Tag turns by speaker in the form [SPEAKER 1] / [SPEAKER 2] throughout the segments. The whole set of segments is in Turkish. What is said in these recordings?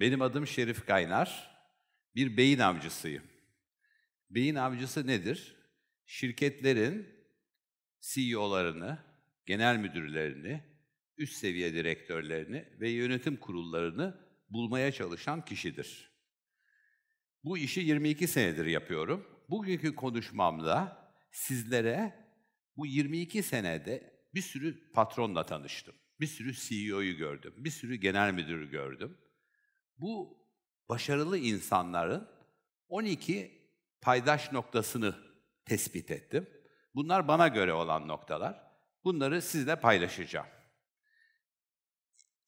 [SPEAKER 1] Benim adım Şerif Kaynar. Bir beyin avcısıyım. Beyin avcısı nedir? Şirketlerin CEO'larını, genel müdürlerini, üst seviye direktörlerini ve yönetim kurullarını bulmaya çalışan kişidir. Bu işi 22 senedir yapıyorum. Bugünkü konuşmamda sizlere bu 22 senede bir sürü patronla tanıştım. Bir sürü CEO'yu gördüm. Bir sürü genel müdürü gördüm. Bu başarılı insanların 12 paydaş noktasını tespit ettim. Bunlar bana göre olan noktalar. Bunları sizle paylaşacağım.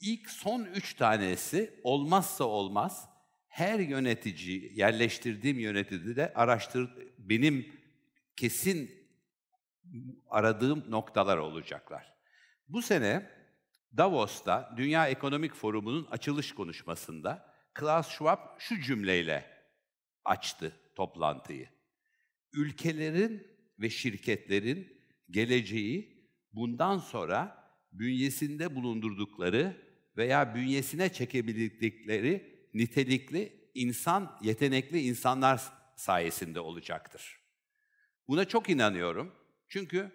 [SPEAKER 1] İlk son üç tanesi olmazsa olmaz. Her yönetici, yerleştirdiğim yönetici de araştır, benim kesin aradığım noktalar olacaklar. Bu sene Davos'ta Dünya Ekonomik Forumu'nun açılış konuşmasında Klaus Schwab şu cümleyle açtı toplantıyı. Ülkelerin ve şirketlerin geleceği bundan sonra bünyesinde bulundurdukları veya bünyesine çekebildikleri nitelikli insan, yetenekli insanlar sayesinde olacaktır. Buna çok inanıyorum. Çünkü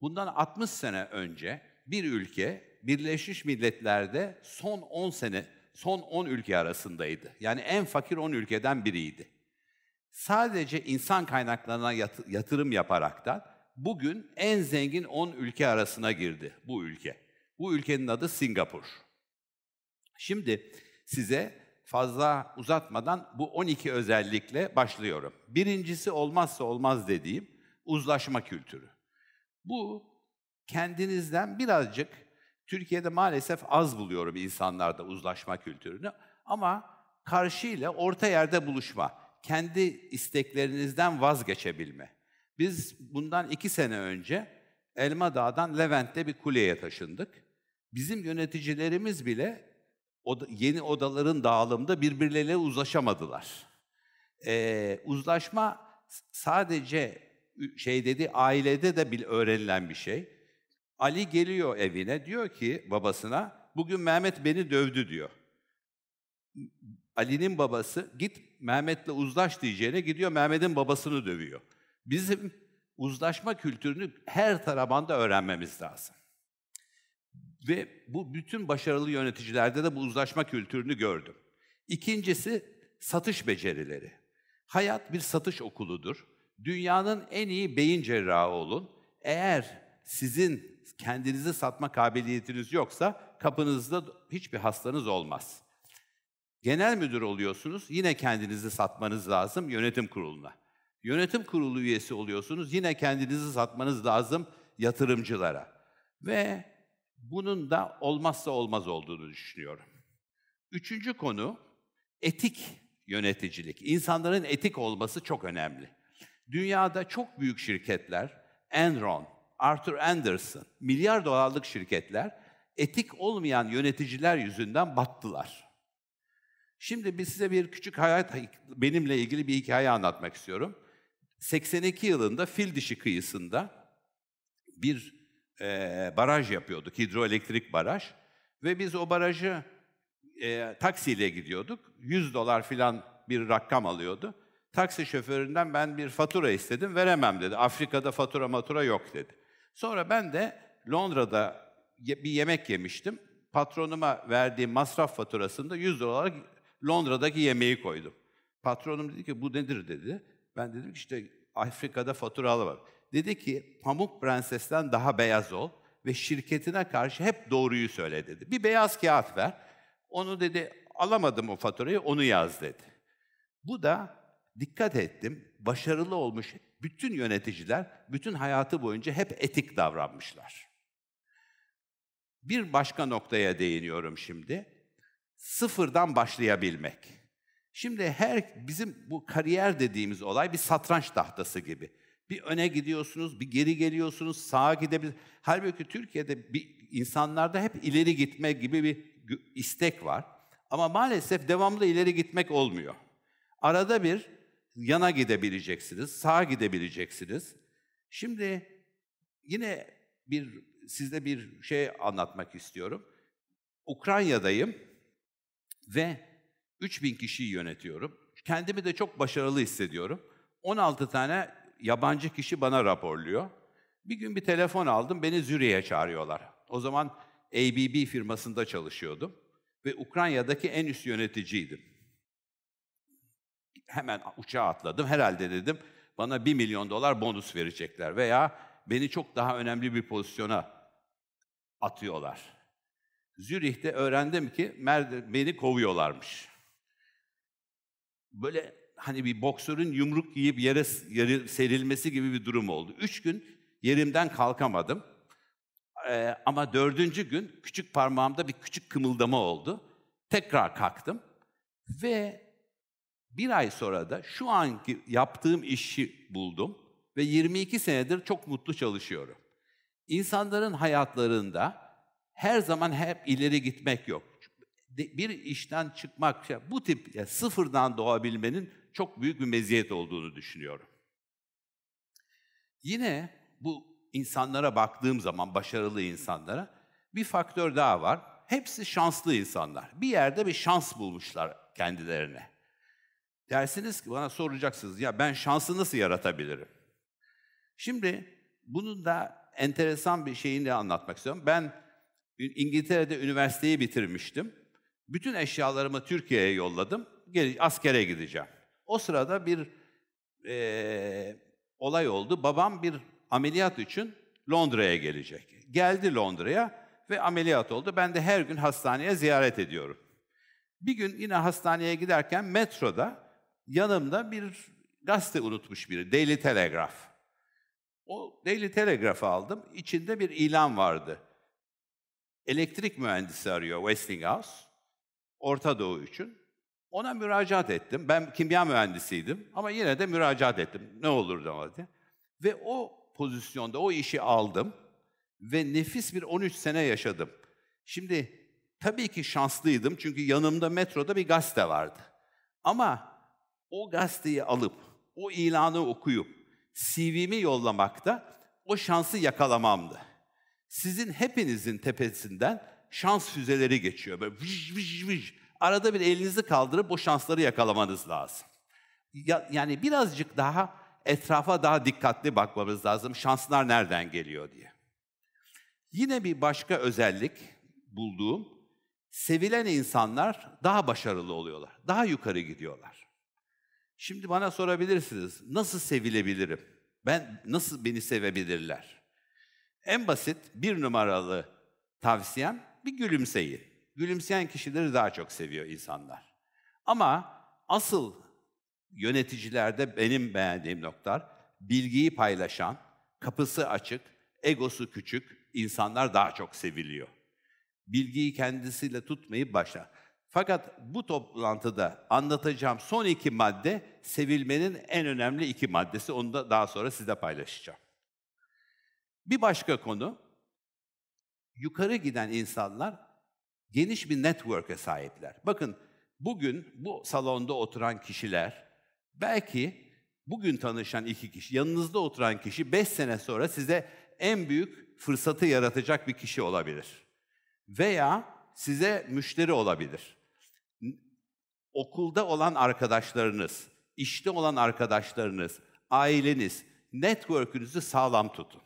[SPEAKER 1] bundan 60 sene önce bir ülke Birleşmiş Milletler'de son 10 sene, son 10 ülke arasındaydı. Yani en fakir 10 ülkeden biriydi. Sadece insan kaynaklarına yatırım yaparak da bugün en zengin 10 ülke arasına girdi bu ülke. Bu ülkenin adı Singapur. Şimdi size fazla uzatmadan bu 12 özellikle başlıyorum. Birincisi olmazsa olmaz dediğim uzlaşma kültürü. Bu kendinizden birazcık Türkiye'de maalesef az buluyorum insanlarda uzlaşma kültürünü ama karşıyla orta yerde buluşma, kendi isteklerinizden vazgeçebilme. Biz bundan iki sene önce Elma Dağ'dan Levent'te bir kuleye taşındık. Bizim yöneticilerimiz bile yeni odaların dağılımında birbirleriyle uzlaşamadılar. Ee, uzlaşma sadece şey dedi ailede de bil öğrenilen bir şey. Ali geliyor evine diyor ki babasına bugün Mehmet beni dövdü diyor. Ali'nin babası git Mehmet'le uzlaş diyeceğine gidiyor Mehmet'in babasını dövüyor. Bizim uzlaşma kültürünü her tarafında öğrenmemiz lazım. Ve bu bütün başarılı yöneticilerde de bu uzlaşma kültürünü gördüm. İkincisi satış becerileri. Hayat bir satış okuludur. Dünyanın en iyi beyin cerrahı olun. Eğer sizin kendinizi satma kabiliyetiniz yoksa kapınızda hiçbir hastanız olmaz. Genel müdür oluyorsunuz, yine kendinizi satmanız lazım yönetim kuruluna. Yönetim kurulu üyesi oluyorsunuz, yine kendinizi satmanız lazım yatırımcılara. Ve bunun da olmazsa olmaz olduğunu düşünüyorum. Üçüncü konu etik yöneticilik. İnsanların etik olması çok önemli. Dünyada çok büyük şirketler, Enron, Arthur Anderson, milyar dolarlık şirketler etik olmayan yöneticiler yüzünden battılar. Şimdi bir size bir küçük hayat, benimle ilgili bir hikaye anlatmak istiyorum. 82 yılında fil dişi kıyısında bir e, baraj yapıyorduk, hidroelektrik baraj. Ve biz o barajı e, taksiyle gidiyorduk. 100 dolar filan bir rakam alıyordu. Taksi şoföründen ben bir fatura istedim, veremem dedi. Afrika'da fatura matura yok dedi. Sonra ben de Londra'da bir yemek yemiştim. Patronuma verdiği masraf faturasında 100 dolar Londra'daki yemeği koydum. Patronum dedi ki bu nedir dedi. Ben dedim ki işte Afrika'da faturalı var. Dedi ki Pamuk Prenses'ten daha beyaz ol ve şirketine karşı hep doğruyu söyle dedi. Bir beyaz kağıt ver. Onu dedi alamadım o faturayı onu yaz dedi. Bu da dikkat ettim başarılı olmuş bütün yöneticiler bütün hayatı boyunca hep etik davranmışlar. Bir başka noktaya değiniyorum şimdi. Sıfırdan başlayabilmek. Şimdi her bizim bu kariyer dediğimiz olay bir satranç tahtası gibi. Bir öne gidiyorsunuz, bir geri geliyorsunuz, sağa gidebilir. Halbuki Türkiye'de bir, insanlarda hep ileri gitme gibi bir istek var. Ama maalesef devamlı ileri gitmek olmuyor. Arada bir yana gidebileceksiniz, sağa gidebileceksiniz. Şimdi yine bir sizde bir şey anlatmak istiyorum. Ukrayna'dayım ve 3000 kişiyi yönetiyorum. Kendimi de çok başarılı hissediyorum. 16 tane yabancı kişi bana raporluyor. Bir gün bir telefon aldım, beni Züriye çağırıyorlar. O zaman ABB firmasında çalışıyordum ve Ukrayna'daki en üst yöneticiydim hemen uçağa atladım. Herhalde dedim bana 1 milyon dolar bonus verecekler veya beni çok daha önemli bir pozisyona atıyorlar. Zürih'te öğrendim ki beni kovuyorlarmış. Böyle hani bir boksörün yumruk yiyip yere, yere serilmesi gibi bir durum oldu. Üç gün yerimden kalkamadım. Ee, ama dördüncü gün küçük parmağımda bir küçük kımıldama oldu. Tekrar kalktım ve bir ay sonra da şu anki yaptığım işi buldum ve 22 senedir çok mutlu çalışıyorum. İnsanların hayatlarında her zaman hep ileri gitmek yok. Bir işten çıkmak, bu tip sıfırdan doğabilmenin çok büyük bir meziyet olduğunu düşünüyorum. Yine bu insanlara baktığım zaman, başarılı insanlara bir faktör daha var. Hepsi şanslı insanlar. Bir yerde bir şans bulmuşlar kendilerine. Dersiniz ki bana soracaksınız ya ben şansı nasıl yaratabilirim? Şimdi bunun da enteresan bir şeyini de anlatmak istiyorum. Ben İngiltere'de üniversiteyi bitirmiştim. Bütün eşyalarımı Türkiye'ye yolladım. Askere gideceğim. O sırada bir e, olay oldu. Babam bir ameliyat için Londra'ya gelecek. Geldi Londra'ya ve ameliyat oldu. Ben de her gün hastaneye ziyaret ediyorum. Bir gün yine hastaneye giderken metroda yanımda bir gazete unutmuş biri, Daily Telegraph. O Daily Telegraph'ı aldım, içinde bir ilan vardı. Elektrik mühendisi arıyor Westinghouse, Orta Doğu için. Ona müracaat ettim. Ben kimya mühendisiydim ama yine de müracaat ettim. Ne olur da diye. Ve o pozisyonda o işi aldım ve nefis bir 13 sene yaşadım. Şimdi tabii ki şanslıydım çünkü yanımda metroda bir gazete vardı. Ama o gazeteyi alıp, o ilanı okuyup, CV'mi yollamakta o şansı yakalamamdı. Sizin hepinizin tepesinden şans füzeleri geçiyor. Böyle viş viş viş. Arada bir elinizi kaldırıp o şansları yakalamanız lazım. Ya, yani birazcık daha etrafa daha dikkatli bakmamız lazım. Şanslar nereden geliyor diye. Yine bir başka özellik bulduğum, sevilen insanlar daha başarılı oluyorlar, daha yukarı gidiyorlar. Şimdi bana sorabilirsiniz, nasıl sevilebilirim? Ben nasıl beni sevebilirler? En basit bir numaralı tavsiyem bir gülümseyin. Gülümseyen kişileri daha çok seviyor insanlar. Ama asıl yöneticilerde benim beğendiğim noktalar bilgiyi paylaşan, kapısı açık, egosu küçük insanlar daha çok seviliyor. Bilgiyi kendisiyle tutmayı başa. Fakat bu toplantıda anlatacağım son iki madde sevilmenin en önemli iki maddesi. Onu da daha sonra sizle paylaşacağım. Bir başka konu, yukarı giden insanlar geniş bir network'e sahipler. Bakın bugün bu salonda oturan kişiler belki bugün tanışan iki kişi, yanınızda oturan kişi beş sene sonra size en büyük fırsatı yaratacak bir kişi olabilir. Veya size müşteri olabilir okulda olan arkadaşlarınız, işte olan arkadaşlarınız, aileniz, network'ünüzü sağlam tutun.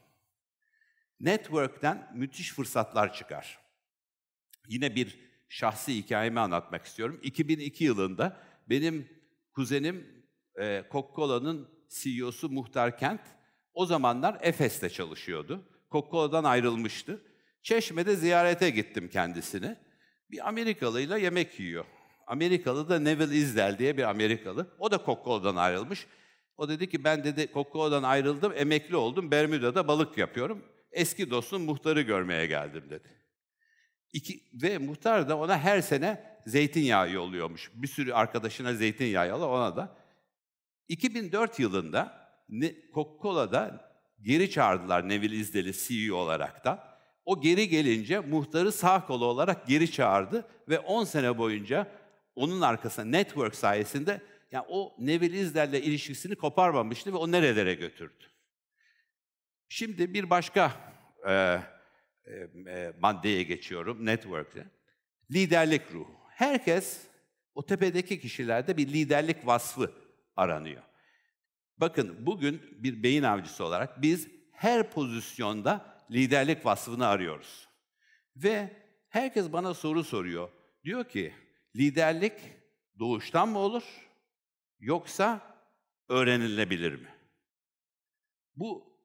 [SPEAKER 1] Network'ten müthiş fırsatlar çıkar. Yine bir şahsi hikayemi anlatmak istiyorum. 2002 yılında benim kuzenim e, Coca-Cola'nın CEO'su Muhtar Kent o zamanlar Efes'te çalışıyordu. Coca-Cola'dan ayrılmıştı. Çeşme'de ziyarete gittim kendisini. Bir Amerikalıyla yemek yiyor. Amerikalı da Neville Isdell diye bir Amerikalı. O da Coca-Cola'dan ayrılmış. O dedi ki ben dedi Coca-Cola'dan ayrıldım, emekli oldum. Bermuda'da balık yapıyorum. Eski dostum muhtarı görmeye geldim dedi. İki, ve muhtar da ona her sene zeytinyağı yolluyormuş. Bir sürü arkadaşına zeytinyağı ala ona da. 2004 yılında Coca-Cola'da geri çağırdılar Neville Isdell'i CEO olarak da. O geri gelince muhtarı sağ kolu olarak geri çağırdı ve 10 sene boyunca onun arkasına network sayesinde yani o Neville İzler'le ilişkisini koparmamıştı ve o nerelere götürdü. Şimdi bir başka e, e, e maddeye geçiyorum, network'te. Liderlik ruhu. Herkes, o tepedeki kişilerde bir liderlik vasfı aranıyor. Bakın bugün bir beyin avcısı olarak biz her pozisyonda liderlik vasfını arıyoruz. Ve herkes bana soru soruyor. Diyor ki, Liderlik doğuştan mı olur yoksa öğrenilebilir mi? Bu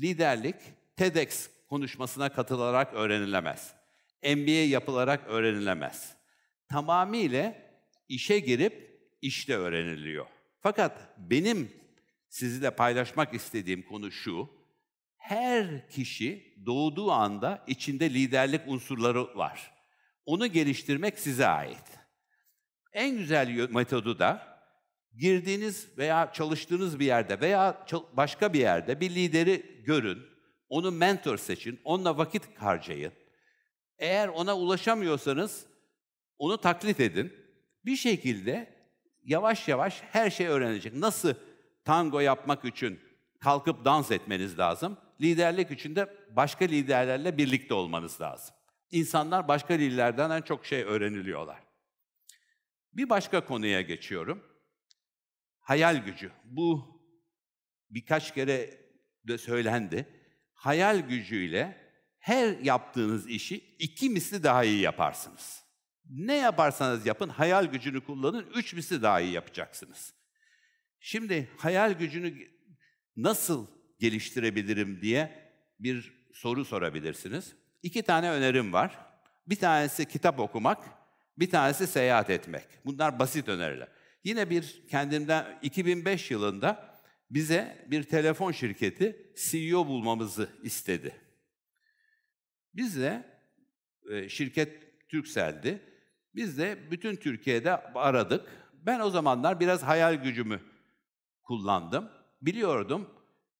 [SPEAKER 1] liderlik TEDx konuşmasına katılarak öğrenilemez. MBA yapılarak öğrenilemez. Tamamıyla işe girip işte öğreniliyor. Fakat benim sizinle paylaşmak istediğim konu şu. Her kişi doğduğu anda içinde liderlik unsurları var. Onu geliştirmek size ait. En güzel metodu da girdiğiniz veya çalıştığınız bir yerde veya başka bir yerde bir lideri görün, onu mentor seçin, onunla vakit harcayın. Eğer ona ulaşamıyorsanız onu taklit edin. Bir şekilde yavaş yavaş her şey öğrenecek. Nasıl tango yapmak için kalkıp dans etmeniz lazım. Liderlik için de başka liderlerle birlikte olmanız lazım. İnsanlar başka liderlerden çok şey öğreniliyorlar. Bir başka konuya geçiyorum. Hayal gücü. Bu birkaç kere de söylendi. Hayal gücüyle her yaptığınız işi iki misli daha iyi yaparsınız. Ne yaparsanız yapın hayal gücünü kullanın, üç misli daha iyi yapacaksınız. Şimdi hayal gücünü nasıl geliştirebilirim diye bir soru sorabilirsiniz. İki tane önerim var. Bir tanesi kitap okumak, bir tanesi seyahat etmek. Bunlar basit öneriler. Yine bir kendimden 2005 yılında bize bir telefon şirketi CEO bulmamızı istedi. Biz de e, şirket Türksel'di. Biz de bütün Türkiye'de aradık. Ben o zamanlar biraz hayal gücümü kullandım. Biliyordum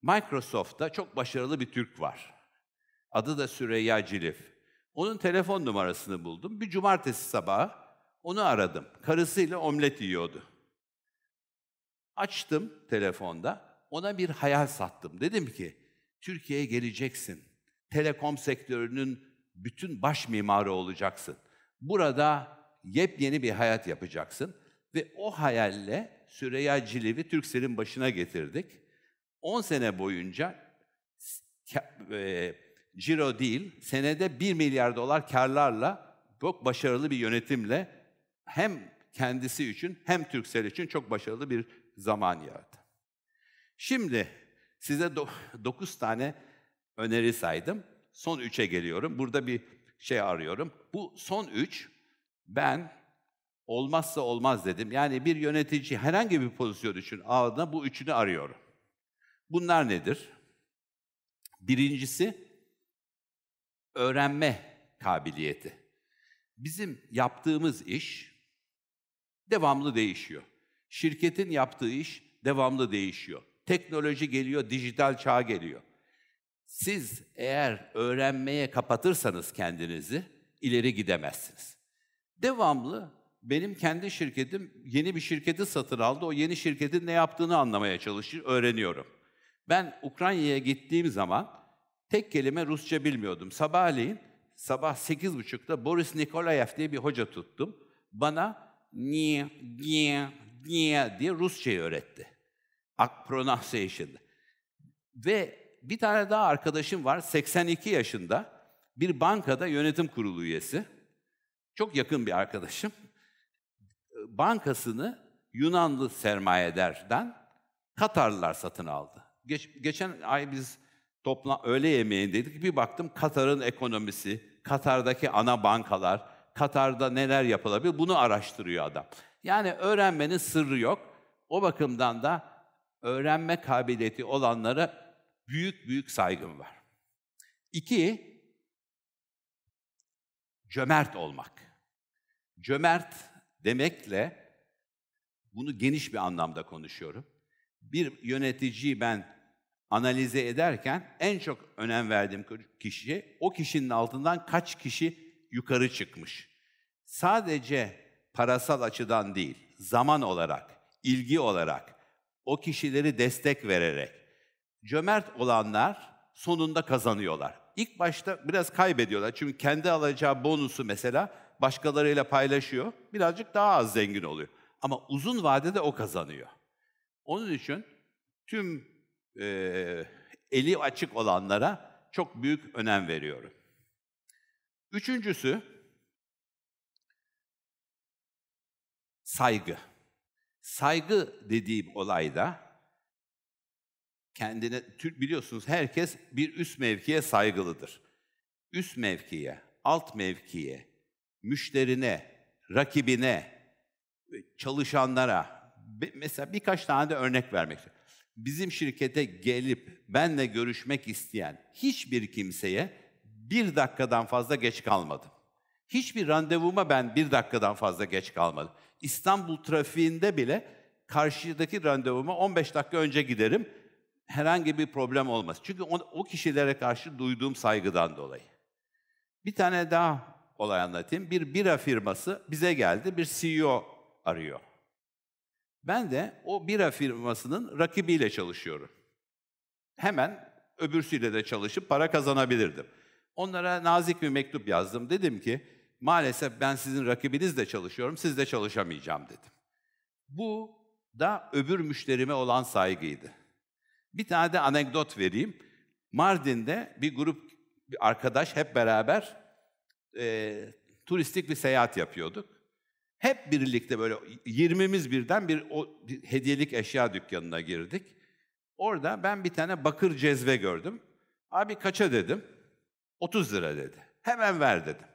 [SPEAKER 1] Microsoft'ta çok başarılı bir Türk var. Adı da Süreyya Cilif. Onun telefon numarasını buldum. Bir cumartesi sabahı onu aradım. Karısıyla omlet yiyordu. Açtım telefonda. Ona bir hayal sattım. Dedim ki, Türkiye'ye geleceksin. Telekom sektörünün bütün baş mimarı olacaksın. Burada yepyeni bir hayat yapacaksın. Ve o hayalle Süreyya Ciliv'i Türksel'in başına getirdik. 10 sene boyunca e, ciro değil, senede 1 milyar dolar karlarla çok başarılı bir yönetimle hem kendisi için hem Türksel için çok başarılı bir zaman yarattı. Şimdi size 9 tane öneri saydım. Son 3'e geliyorum. Burada bir şey arıyorum. Bu son 3 ben olmazsa olmaz dedim. Yani bir yönetici herhangi bir pozisyon için ağına bu üçünü arıyorum. Bunlar nedir? Birincisi öğrenme kabiliyeti. Bizim yaptığımız iş devamlı değişiyor. Şirketin yaptığı iş devamlı değişiyor. Teknoloji geliyor, dijital çağ geliyor. Siz eğer öğrenmeye kapatırsanız kendinizi ileri gidemezsiniz. Devamlı benim kendi şirketim yeni bir şirketi satın aldı. O yeni şirketin ne yaptığını anlamaya çalışır, öğreniyorum. Ben Ukrayna'ya gittiğim zaman Tek kelime Rusça bilmiyordum. Sabahleyin, sabah sekiz buçukta Boris Nikolayev diye bir hoca tuttum. Bana niye, niye, niye diye Rusçayı öğretti. Pronunciation. Ve bir tane daha arkadaşım var, 82 yaşında. Bir bankada yönetim kurulu üyesi. Çok yakın bir arkadaşım. Bankasını Yunanlı sermayedardan Katarlılar satın aldı. Geç, geçen ay biz topla öğle dedik. Bir baktım Katar'ın ekonomisi, Katar'daki ana bankalar, Katar'da neler yapılabilir bunu araştırıyor adam. Yani öğrenmenin sırrı yok. O bakımdan da öğrenme kabiliyeti olanlara büyük büyük saygım var. İki, cömert olmak. Cömert demekle bunu geniş bir anlamda konuşuyorum. Bir yöneticiyi ben analize ederken en çok önem verdiğim kişi o kişinin altından kaç kişi yukarı çıkmış. Sadece parasal açıdan değil, zaman olarak, ilgi olarak o kişileri destek vererek cömert olanlar sonunda kazanıyorlar. İlk başta biraz kaybediyorlar. Çünkü kendi alacağı bonusu mesela başkalarıyla paylaşıyor. Birazcık daha az zengin oluyor. Ama uzun vadede o kazanıyor. Onun için tüm e, eli açık olanlara çok büyük önem veriyorum. Üçüncüsü saygı. Saygı dediğim olayda kendine biliyorsunuz herkes bir üst mevkiye saygılıdır. Üst mevkiye, alt mevkiye, müşterine, rakibine, çalışanlara mesela birkaç tane de örnek vermek istiyorum bizim şirkete gelip benle görüşmek isteyen hiçbir kimseye bir dakikadan fazla geç kalmadım. Hiçbir randevuma ben bir dakikadan fazla geç kalmadım. İstanbul trafiğinde bile karşıdaki randevuma 15 dakika önce giderim. Herhangi bir problem olmaz. Çünkü o, o kişilere karşı duyduğum saygıdan dolayı. Bir tane daha olay anlatayım. Bir bira firması bize geldi, bir CEO arıyor. Ben de o bira firmasının rakibiyle çalışıyorum. Hemen öbürsüyle de çalışıp para kazanabilirdim. Onlara nazik bir mektup yazdım. Dedim ki maalesef ben sizin rakibinizle çalışıyorum, sizle çalışamayacağım dedim. Bu da öbür müşterime olan saygıydı. Bir tane de anekdot vereyim. Mardin'de bir grup bir arkadaş hep beraber e, turistik bir seyahat yapıyorduk. Hep birlikte böyle 20'miz birden bir o hediyelik eşya dükkanına girdik. Orada ben bir tane bakır cezve gördüm. Abi kaça dedim? 30 lira dedi. Hemen ver dedim.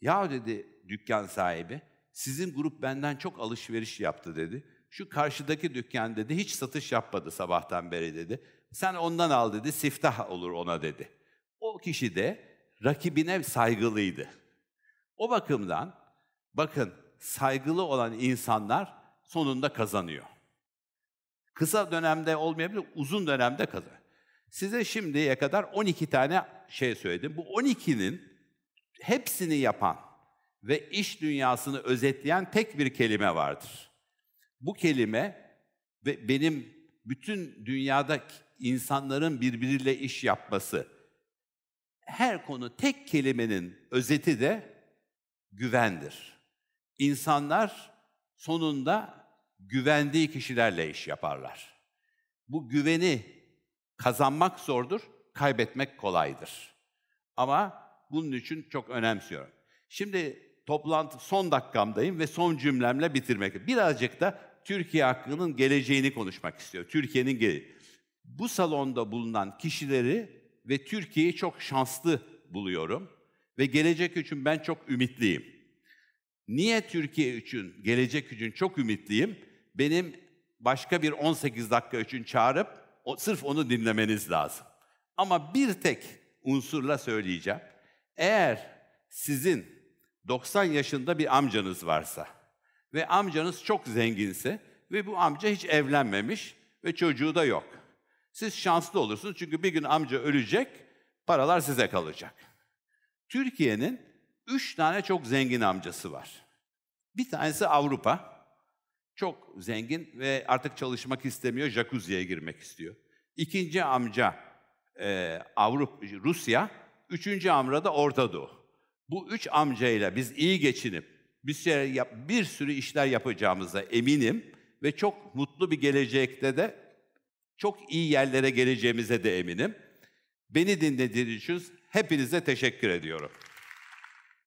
[SPEAKER 1] Ya dedi dükkan sahibi, sizin grup benden çok alışveriş yaptı dedi. Şu karşıdaki dükkan dedi hiç satış yapmadı sabahtan beri dedi. Sen ondan al dedi, siftah olur ona dedi. O kişi de rakibine saygılıydı. O bakımdan bakın saygılı olan insanlar sonunda kazanıyor. Kısa dönemde olmayabilir, uzun dönemde kazanıyor. Size şimdiye kadar 12 tane şey söyledim. Bu 12'nin hepsini yapan ve iş dünyasını özetleyen tek bir kelime vardır. Bu kelime ve benim bütün dünyada insanların birbiriyle iş yapması. Her konu tek kelimenin özeti de güvendir. İnsanlar sonunda güvendiği kişilerle iş yaparlar. Bu güveni kazanmak zordur, kaybetmek kolaydır. Ama bunun için çok önemsiyorum. Şimdi toplantı son dakikamdayım ve son cümlemle bitirmek. Birazcık da Türkiye hakkının geleceğini konuşmak istiyor. Türkiye'nin geleceği. Bu salonda bulunan kişileri ve Türkiye'yi çok şanslı buluyorum ve gelecek için ben çok ümitliyim. Niye Türkiye için, gelecek için çok ümitliyim? Benim başka bir 18 dakika için çağırıp o, sırf onu dinlemeniz lazım. Ama bir tek unsurla söyleyeceğim. Eğer sizin 90 yaşında bir amcanız varsa ve amcanız çok zenginse ve bu amca hiç evlenmemiş ve çocuğu da yok. Siz şanslı olursunuz çünkü bir gün amca ölecek, paralar size kalacak. Türkiye'nin Üç tane çok zengin amcası var. Bir tanesi Avrupa. Çok zengin ve artık çalışmak istemiyor, jacuzziye girmek istiyor. İkinci amca e, Avrupa, Rusya. Üçüncü amca da Orta Doğu. Bu üç amcayla biz iyi geçinip bir sürü, şey bir sürü işler yapacağımıza eminim ve çok mutlu bir gelecekte de çok iyi yerlere geleceğimize de eminim. Beni dinlediğiniz için hepinize teşekkür ediyorum.